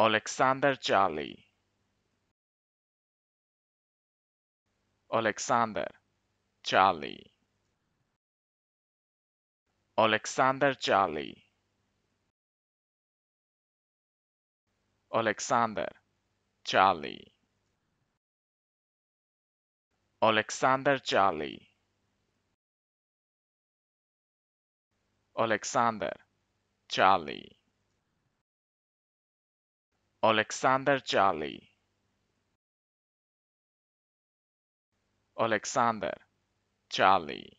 Alexander Jolly. Alexander Jolly. Alexander Jolly. Alexander Jolly. Alexander Jolly. Alexander Jolly. Alexander Jolly. Alexander Charlie.